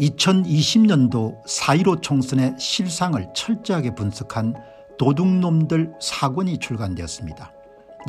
2020년도 4.15 총선의 실상을 철저하게 분석한 도둑놈들 사권이 출간되었습니다.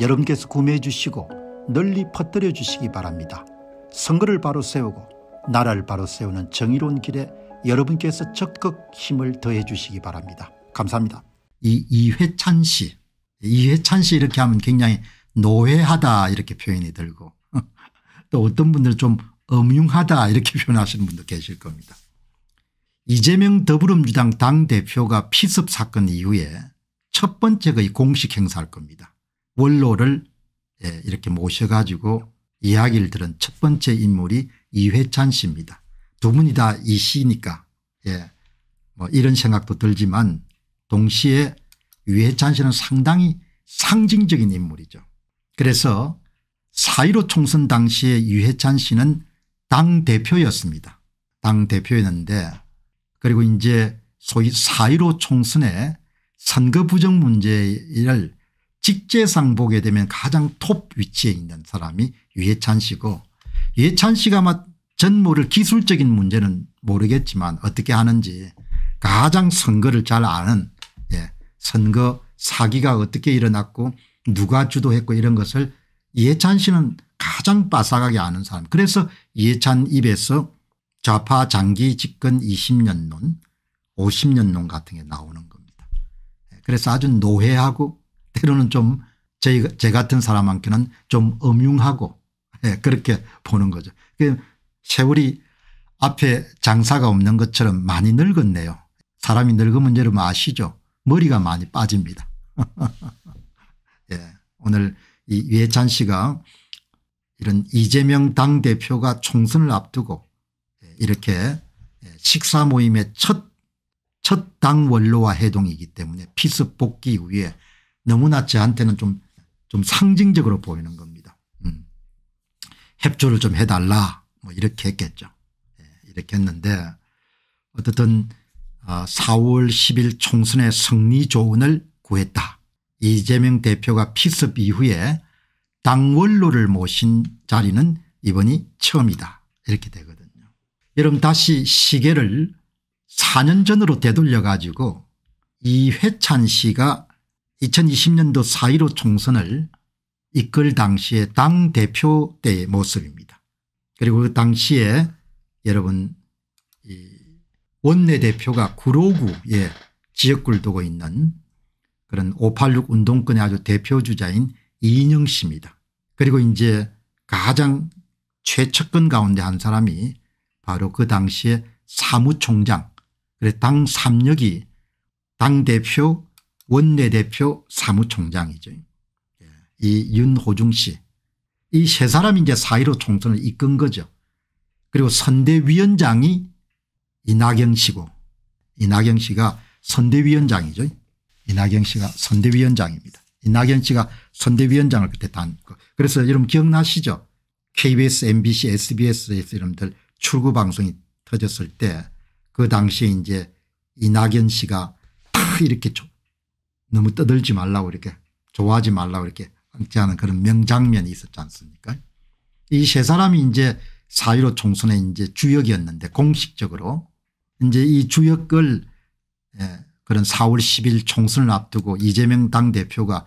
여러분께서 구매해 주시고 널리 퍼뜨려 주시기 바랍니다. 선거를 바로 세우고 나라를 바로 세우는 정의로운 길에 여러분께서 적극 힘을 더해 주시기 바랍니다. 감사합니다. 이 이회찬 씨 이회찬 씨 이렇게 하면 굉장히 노회하다 이렇게 표현이 들고 또 어떤 분들은 좀 엄융하다 이렇게 표현하시는 분도 계실 겁니다. 이재명 더불어민주당 당대표가 피습 사건 이후에 첫 번째 거의 공식 행사할 겁니다. 원로를 예, 이렇게 모셔가지고 이야기를 들은 첫 번째 인물이 이회찬 씨입니다. 두 분이 다 이 씨니까 예, 뭐 이런 생각도 들지만 동시에 이회찬 씨는 상당히 상징적인 인물이죠. 그래서 4.15 총선 당시에 이회찬 씨는 당대표였습니다. 당대표였는데 그리고 이제 소위 4.15 총선에 선거 부정 문제를 직제상 보게 되면 가장 톱 위치에 있는 사람이 유해찬 씨고 유해찬 씨가 아 전모를 기술적인 문제는 모르겠지만 어떻게 하는지 가장 선거를 잘 아는 예. 선거 사기가 어떻게 일어났고 누가 주도했고 이런 것을 이해찬 씨는 가장 빠삭하게 아는 사람 그래서 이해찬 입에서 좌파 장기 집권 20년론 50년론 같은 게 나오는 겁니다. 예, 그래서 아주 노회하고 때로는 좀 저희, 제 같은 사람한테는 좀 음흉하고 예, 그렇게 보는 거죠. 그 세월이 앞에 장사가 없는 것처럼 많이 늙었네요. 사람이 늙으면 여러분 뭐 아시죠 머리가 많이 빠집니다. 예, 오늘 이 예찬 씨가 이런 이재명 당대표가 총선을 앞두고 예, 이렇게 예, 식사 모임의 첫, 첫 당 원로와 해동이기 때문에 피습 복귀 위에 너무나 저한테는 좀, 좀 상징적으로 보이는 겁니다. 음. 협조를 좀 해달라 뭐 이렇게 했겠죠. 예, 이렇게 했는데 어쨌든 4월 아, 10일 총선의 승리 조언을 구했다. 이재명 대표가 피습 이후에 당원로를 모신 자리는 이번이 처음이다 이렇게 되거든요. 여러분 다시 시계를 4년 전으로 되돌려 가지고 이회찬 씨가 2020년도 4.15 총선을 이끌 당시의 당대표 때의 모습입니다. 그리고 그 당시에 여러분 원내대표가 구로구에 지역구를 두고 있는 그런 586 운동권의 아주 대표주자인 이인영 씨입니다. 그리고 이제 가장 최측근 가운데 한 사람이 바로 그 당시에 사무총장 그래서 당 3역이 당대표 원내대표 사무총장이죠. 예, 이 윤호중 씨. 이 세 사람이 이제 4.15 총선을 이끈 거죠. 그리고 선대위원장이 이낙연 씨고 이낙연 씨가 선대위원장이죠. 이낙연 씨가 선대위원장입니다. 이낙연 씨가 선대위원장을 그때 단 그래서 여러분 기억나시죠 KBS MBC SBS에서 여러분들 출구 방송이 터졌을 때 그 당시에 이제 이낙연 씨가 탁 이렇게 너무 떠들지 말라고 이렇게 좋아하지 말라고 이렇게 하는 그런 명장면이 있었지 않습니까 이 세 사람이 이제 사1로 총선의 이제 주역이었는데 공식적으로 이제 이 주역을 예, 그런 4월 10일 총선을 앞두고 이재명 당대표가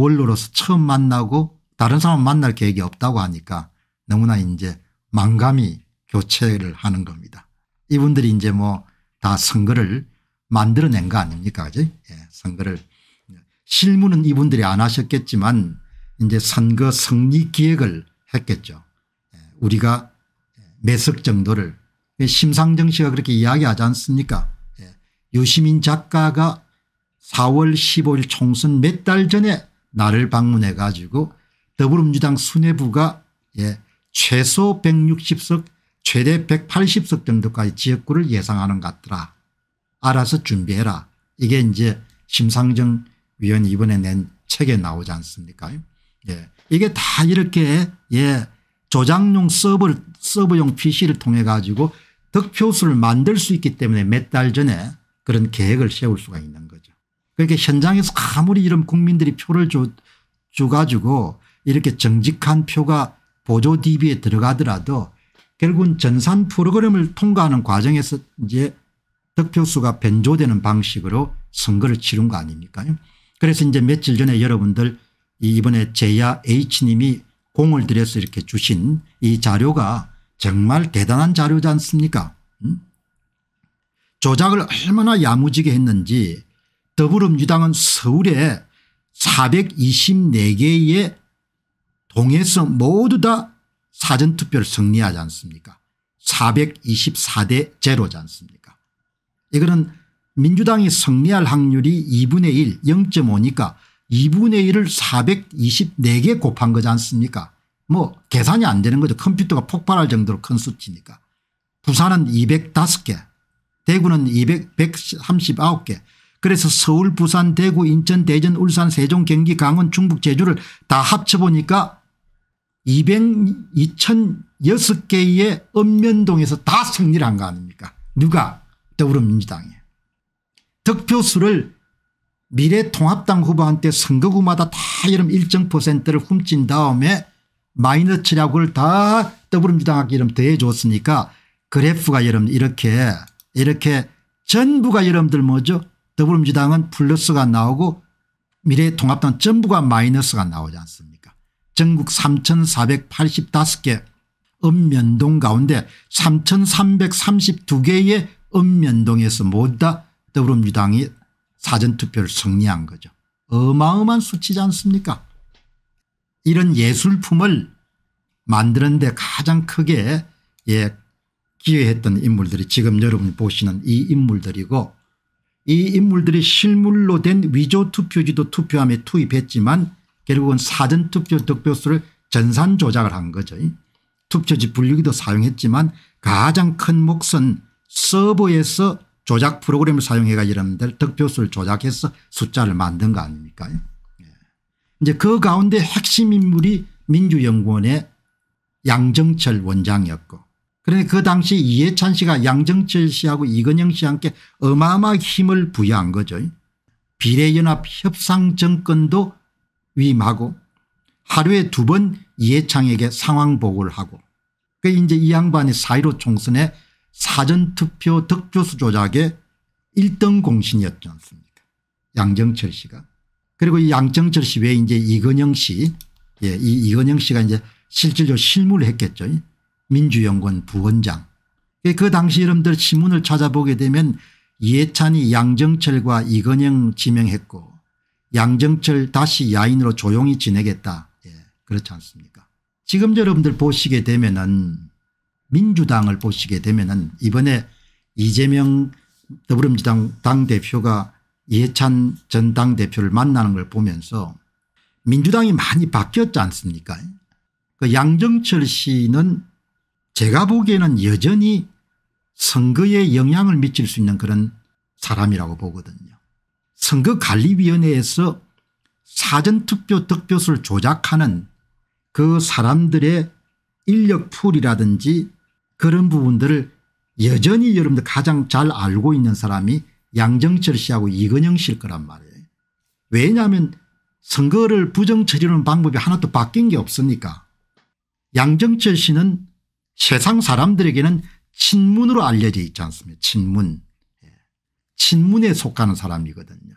원로로서 처음 만나고 다른 사람 만날 계획이 없다고 하니까 너무나 이제 망감이 교체를 하는 겁니다. 이분들이 이제 뭐 다 선거를 만들어낸 거 아닙니까? 그지? 예, 선거를. 실무는 이분들이 안 하셨겠지만 이제 선거 승리 기획을 했겠죠. 예, 우리가 매석 정도를 심상정 씨가 그렇게 이야기하지 않습니까? 예, 유시민 작가가 4월 15일 총선 몇 달 전에 나를 방문해 가지고 더불어민주당 수뇌부가 예, 최소 160석 최대 180석 정도까지 지역구를 예상하는 것 같더라. 알아서 준비해라. 이게 이제 심상정 위원이 이번에 낸 책에 나오지 않습니까 예. 이게 다 이렇게 예, 조작용 서버, 서버용 PC를 통해 가지고 득표수를 만들 수 있기 때문에 몇 달 전에 그런 계획을 세울 수가 있는 그렇게 그러니까 현장에서 아무리 이런 국민들이 표를 줘, 주가지고 이렇게 정직한 표가 보조 DB에 들어가더라도 결국은 전산 프로그램을 통과하는 과정에서 이제 득표수가 변조되는 방식으로 선거를 치른 거 아닙니까요. 그래서 이제 며칠 전에 여러분들 이번에 제야 H님이 공을 들여서 이렇게 주신 이 자료가 정말 대단한 자료지 않습니까 음? 조작을 얼마나 야무지게 했는지 더불어민주당은 서울에 424개의 동해서 모두 다 사전투표를 승리하지 않습니까 424대 제로지 않습니까 이거는 민주당이 승리할 확률이 2분의 1 0.5니까 2분의 1을 424개 곱한 거지 않습니까 뭐 계산이 안 되는 거죠 컴퓨터가 폭발할 정도로 큰 수치니까 부산은 205개 대구는 200, 139개 그래서 서울 부산 대구 인천 대전 울산 세종 경기 강원 충북 제주를 다 합쳐보니까 200, 2006개의 읍면동에서 다 승리를 한 거 아닙니까 누가 더불어민주당이 득표수를 미래통합당 후보한테 선거구마다 다 이름 일정 퍼센트를 훔친 다음에 마이너 치라고를 다 더불어민주당하고 이름 더해줬으니까 그래프가 여러분 이렇게 이렇게 전부가 여러분들 뭐죠 더불어민주당은 플러스가 나오고 미래통합당 전부가 마이너스가 나오지 않습니까 전국 3485개 읍면동 가운데 3332개의 읍면동에서 모두 다 더불어민주당이 사전투표를 승리한 거죠. 어마어마한 수치지 않습니까 이런 예술품을 만드는 데 가장 크게 예, 기여했던 인물들이 지금 여러분이 보시는 이 인물들이고 이 인물들이 실물로 된 위조 투표지도 투표함에 투입했지만 결국은 사전투표 득표수를 전산 조작을 한 거죠. 투표지 분류기도 사용했지만 가장 큰 몫은 서버에서 조작 프로그램을 사용해가 여러분들 득표수를 조작해서 숫자를 만든 거 아닙니까 예. 이제 그 가운데 핵심 인물이 민주연구원의 양정철 원장이었고 그런데 그 당시 이해찬 씨가 양정철 씨하고 이건영 씨와 함께 어마어마한 힘을 부여한 거죠. 비례연합 협상 정권도 위임하고 하루에 두 번 이해창에게 상황 보고를 하고 그 이제 이 양반이 4.15 총선에 사전투표 득표수 조작의 1등 공신이었지 않습니까 양정철 씨가. 그리고 이 양정철 씨외 이제 이건영 씨, 예, 이 이건영 씨가 이제 실질적으로 실무를 했겠죠. 민주연구원 부원장 그 당시 여러분들 신문을 찾아보게 되면 이해찬이 양정철과 이건영 지명했고 양정철 다시 야인으로 조용히 지내겠다. 예, 그렇지 않습니까 지금 여러분들 보시게 되면 은 민주당을 보시게 되면 은 이번에 이재명 더불어민주당 당대표가 이해찬 전 당대표를 만나는 걸 보면서 민주당이 많이 바뀌었지 않습니까 그 양정철 씨는 제가 보기에는 여전히 선거에 영향을 미칠 수 있는 그런 사람이라고 보거든요. 선거관리위원회에서 사전투표 득표수를 조작하는 그 사람들의 인력풀이라든지 그런 부분들을 여전히 여러분들 가장 잘 알고 있는 사람이 양정철 씨하고 이건영 씨일 거란 말이에요. 왜냐하면 선거를 부정처리하는 방법이 하나도 바뀐 게 없으니까 양정철 씨는 세상 사람들에게는 친문으로 알려져 있지 않습니까 친문. 예. 친문에 속하는 사람이거든요.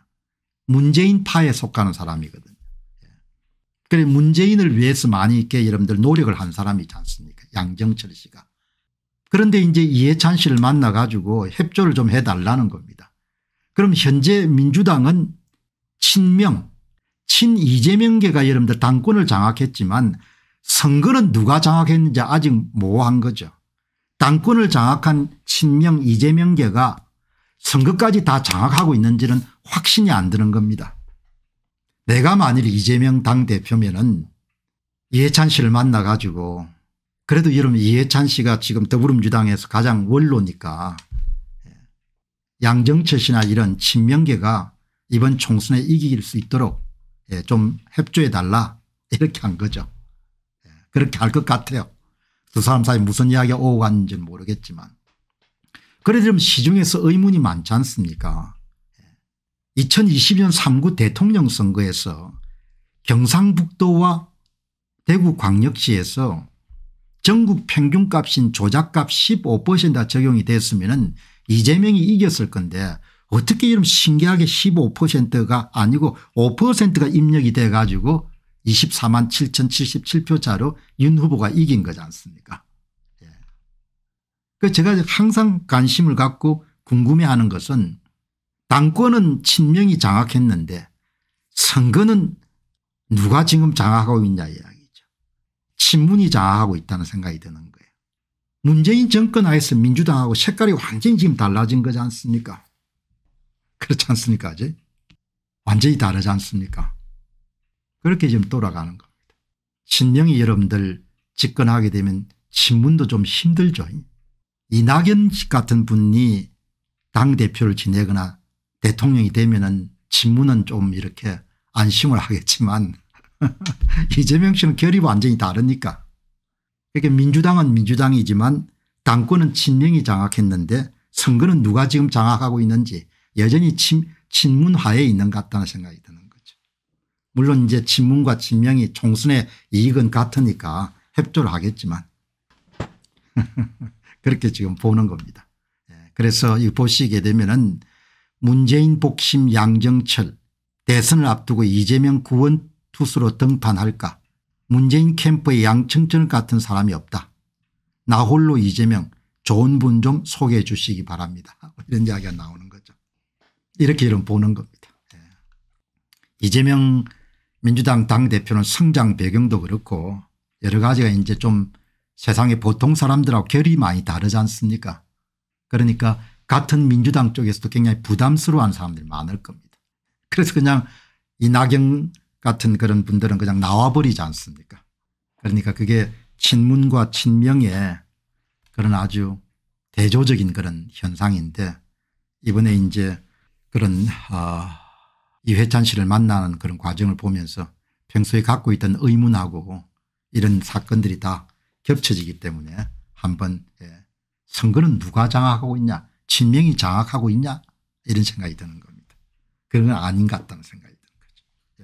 문재인 파에 속하는 사람이거든요. 예. 그래 문재인을 위해서 많이 있게 여러분들 노력을 한 사람이지 않습니까 양정철 씨가. 그런데 이제 이해찬 씨를 만나 가지고 협조를 좀 해달라는 겁니다. 그럼 현재 민주당은 친명 친이재명계가 여러분들 당권을 장악했지만 선거는 누가 장악했는지 아직 모호한 거죠. 당권을 장악한 친명 이재명계가 선거까지 다 장악하고 있는지는 확신이 안 드는 겁니다. 내가 만일 이재명 당대표면 은 이해찬 씨를 만나 가지고 그래도 여러분 이해찬 씨가 지금 더불어민주당에서 가장 원로니까 양정철 씨나 이런 친명계가 이번 총선에 이길 수 있도록 예, 좀 협조해 달라 이렇게 한 거죠. 그렇게 할 것 같아요. 두 사람 사이 무슨 이야기가 오고 갔는지는 모르겠지만. 그래서 좀 시중에서 의문이 많지 않습니까 2020년 예. 3구 대통령 선거에서 경상북도와 대구 광역시에서 전국 평균값인 조작값 15%가 적용이 됐으면 이재명이 이겼을 건데 어떻게 이런 신기하게 15%가 아니고 5%가 입력이 돼 가지고 24만 7,077표 차로 윤 후보가 이긴 거지 않습니까 예. 그 제가 항상 관심을 갖고 궁금해하는 것은 당권은 친명이 장악했는데 선거는 누가 지금 장악하고 있냐 이야기죠. 친문이 장악하고 있다는 생각이 드는 거예요. 문재인 정권 하에서 민주당하고 색깔이 완전히 지금 달라진 거지 않습니까 그렇지 않습니까 아직 완전히 다르지 않습니까 그렇게 지금 돌아가는 겁니다. 신명이 여러분들 집권하게 되면 신문도 좀 힘들죠. 이낙연 같은 분이 당대표를 지내거나 대통령이 되면은 친문은 좀 이렇게 안심을 하겠지만 이재명 씨는 결이 완전히 다르니까. 이렇게 그러니까 민주당은 민주당이지만 당권은 친명이 장악했는데 선거는 누가 지금 장악하고 있는지 여전히 친, 친문화에 있는 것 같다는 생각이 물론 이제 친문과 친명이 총선의 이익은 같으니까 협조를 하겠지만 그렇게 지금 보는 겁니다. 예, 그래서 이 보시게 되면은 문재인 복심 양정철 대선을 앞두고 이재명 구원 투수로 등판할까 문재인 캠프의 양청철 같은 사람이 없다. 나 홀로 이재명 좋은 분 좀 소개해 주시기 바랍니다. 이런 이야기가 나오는 거죠. 이렇게 이런 보는 겁니다. 예. 이재명 민주당 당대표는 성장 배경도 그렇고 여러 가지가 이제 좀 세상의 보통 사람들하고 결이 많이 다르지 않습니까 그러니까 같은 민주당 쪽에서도 굉장히 부담스러워하는 사람들이 많을 겁니다. 그래서 그냥 이낙연 같은 그런 분들은 그냥 나와버리지 않습니까 그러니까 그게 친문과 친명의 그런 아주 대조적인 그런 현상인데 이번에 이제 그런 어 이회찬 씨를 만나는 그런 과정을 보면서 평소에 갖고 있던 의문하고 이런 사건들이 다 겹쳐지기 때문에 한번 예, 선거는 누가 장악하고 있냐 친명이 장악하고 있냐 이런 생각이 드는 겁니다. 그런 건 아닌 것 같다는 생각이 드는 거죠.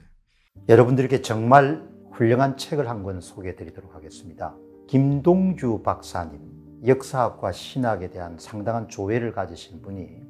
예. 여러분들에 정말 훌륭한 책을 한 권 소개해 드리도록 하겠습니다. 김동주 박사님 역사학과 신학에 대한 상당한 조예를 가지신 분이